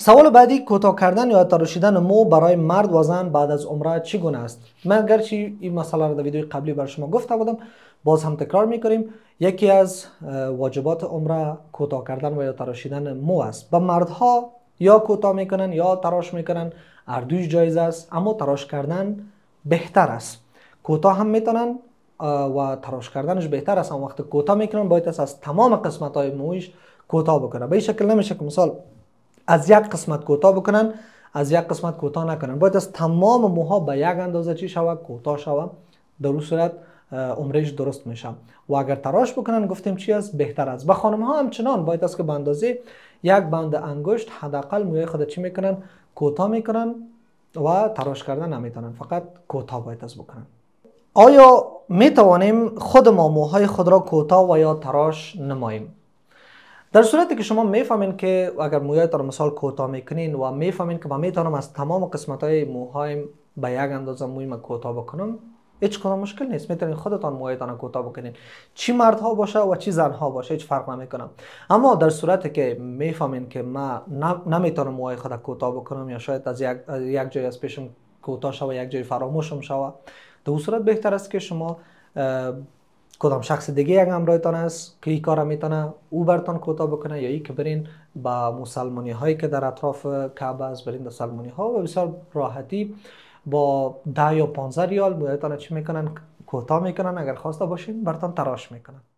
سوال بعدی کوتاه کردن یا تراشیدن مو برای مرد و زن بعد از عمره چی گونه است من گرچه این مسئله رو در ویدیو قبلی بر شما گفته بودم باز هم تکرار میکنیم یکی از واجبات عمره کوتاه کردن و یا تراشیدن مو است به مردها یا کوتاه میکنن یا تراش میکنن اردوش جایز است اما تراش کردن بهتر است کوتاه هم میتونن و تراش کردنش بهتر است اما وقتی کوتاه میکنن باید از تمام قسمت های مویش کوتاه بکنه به این شکل نمیشه که مثال از یک قسمت کوتا بکنن از یک قسمت کوتا نکنن باید از تمام موها به یک اندازه چی شوه، کوتا شوه، در اون صورت عمرش درست میشه و اگر تراش بکنن گفتیم چی است بهتر است به خانم ها همچنان باید است که به اندازه یک بند انگشت حداقل موی خود چی میکنن کوتا میکنن و تراش کردن نمیتونن فقط کوتا باید از بکنن آیا می توانیم خود ما موهای خود را کوتا و یا تراش نماییم در صورتی که شما میفهمین که اگر را مثال کوتاه میکنین و میفهمین که ما میتونم از تمام قسمت های موهای به یک اندازه ما کوتاه بکنم هیچ کدام مشکل نیست میتونین خودتان موهایتان کوتاه بکنین چی مردها باشه و چی زنها باشه هیچ فرق نمیکنم اما در صورتی که میفهمین که من نمیتونم موهای خود کوتاه بکنم یا شاید از یک, از یک جای از پیشم کوتاه شوه یک جای فراموشم شوه در صورت بهتر است که شما کدام شخص دیگه یک همراهتان است که این کار میتونه او برتان کوتا بکنه یا ای که برین با مسلمانی هایی که در اطراف کعبه است برین در سلمانی ها و بسیار راحتی با ده یا 15 ریال بودتان چی میکنن کوتا میکنن اگر خواسته باشین برتان تراش میکنن